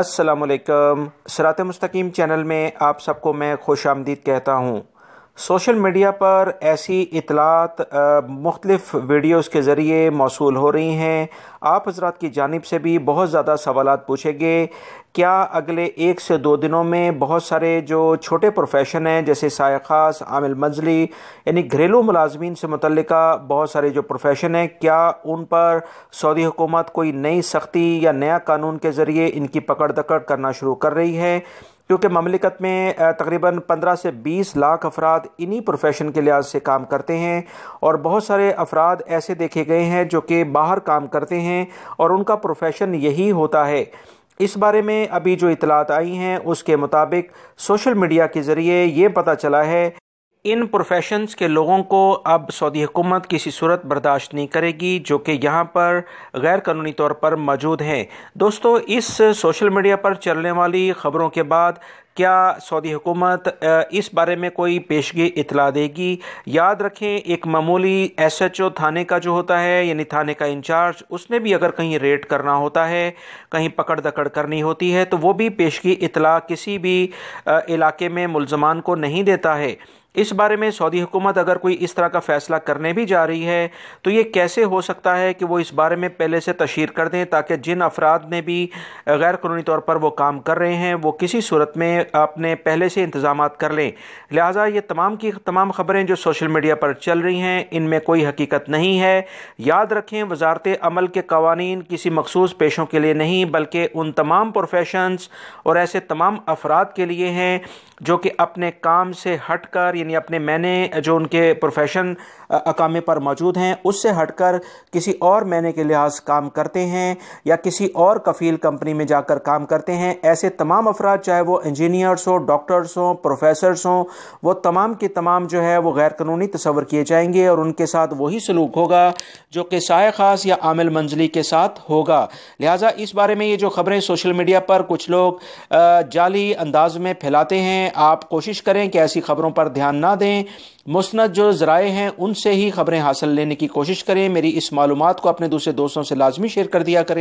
السلام علیکم سرات مستقیم چینل میں آپ سب کو میں خوش آمدید کہتا ہوں سوشل میڈیا پر ایسی اطلاعات مختلف ویڈیوز کے ذریعے موصول ہو رہی ہیں آپ حضرات کی جانب سے بھی بہت زیادہ سوالات پوچھے گے کیا اگلے ایک سے دو دنوں میں بہت سارے جو چھوٹے پروفیشن ہیں جیسے سائے خاص عامل منزلی یعنی گھریلو ملازمین سے متعلقہ بہت سارے جو پروفیشن ہیں کیا ان پر سعودی حکومت کوئی نئی سختی یا نیا قانون کے ذریعے ان کی پکڑ دکڑ کرنا شروع کر رہی ہے کیونکہ مملکت میں تقریباً پندرہ سے بیس لاکھ افراد انہی پروفیشن کے لحاظ سے کام کرتے ہیں اور بہت سارے افراد ایسے دیکھے گئے ہیں جو کہ باہر کام کرتے ہیں اور ان کا پروفیشن یہی ہوتا ہے اس بارے میں ابھی جو اطلاعات آئی ہیں اس کے مطابق سوشل میڈیا کے ذریعے یہ پتہ چلا ہے ان پروفیشنز کے لوگوں کو اب سعودی حکومت کسی صورت برداشت نہیں کرے گی جو کہ یہاں پر غیر قانونی طور پر موجود ہیں دوستو اس سوشل میڈیا پر چلنے والی خبروں کے بعد کیا سعودی حکومت اس بارے میں کوئی پیشگی اطلاع دے گی یاد رکھیں ایک معمولی ایس ایچ او تھانے کا جو ہوتا ہے یعنی تھانے کا انچارج اس نے بھی اگر کہیں ریٹ کرنا ہوتا ہے کہیں پکڑ دکڑ کرنی ہوتی ہے تو وہ بھی پیشگی اطلاع کسی بھی علاقے میں ملزمان کو نہیں دیتا ہے اس بارے میں سعودی حکومت اگر کوئی اس طرح کا فیصلہ کرنے بھی جا رہی ہے تو یہ کیسے ہو سکتا ہے کہ وہ اس بارے میں پہلے سے تشہیر کر دیں تاکہ جن افراد نے بھی غیر قانونی طور پر وہ کام کر رہے ہیں وہ کسی صورت میں اپنے پہلے سے انتظامات کر لیں لہٰذا یہ تمام کی تمام خبریں جو سوشل میڈیا پر چل رہی ہیں ان میں کوئی حقیقت نہیں ہے یاد رکھیں وزارت عمل کے قوانین کسی مخصوص پیشوں کے لیے نہیں بلکہ ان تمام پروفیشنز اور ایسے تمام افراد کے لیے ہیں جو کہ اپنے کام سے ہٹ کر یعنی یعنی اپنے میں نے جو ان کے پروفیشن اکامے پر موجود ہیں اس سے ہٹ کر کسی اور میں نے کے لحاظ کام کرتے ہیں یا کسی اور کفیل کمپنی میں جا کر کام کرتے ہیں ایسے تمام افراد چاہے وہ انجینئرس ہوں ڈاکٹرس ہوں پروفیسرس ہوں وہ تمام کے تمام جو ہے وہ غیر قانونی تصور کیے جائیں گے اور ان کے ساتھ وہی سلوک ہوگا جو کہ سائے خاص یا عامل منزلی کے ساتھ ہوگا لہٰذا اس بارے میں یہ جو خبریں سوشل میڈیا پر کچھ لوگ جعلی انداز میں پھیلاتے ہیں آپ کوشش کریں کہ ایسی خبروں پر دھیان نہ دیں مسند جو ذرائع ہیں ان سے ہی خبریں حاصل لینے کی کوشش کریں میری اس معلومات کو اپنے دوسرے دوستوں سے لازمی شیئر کر دیا کریں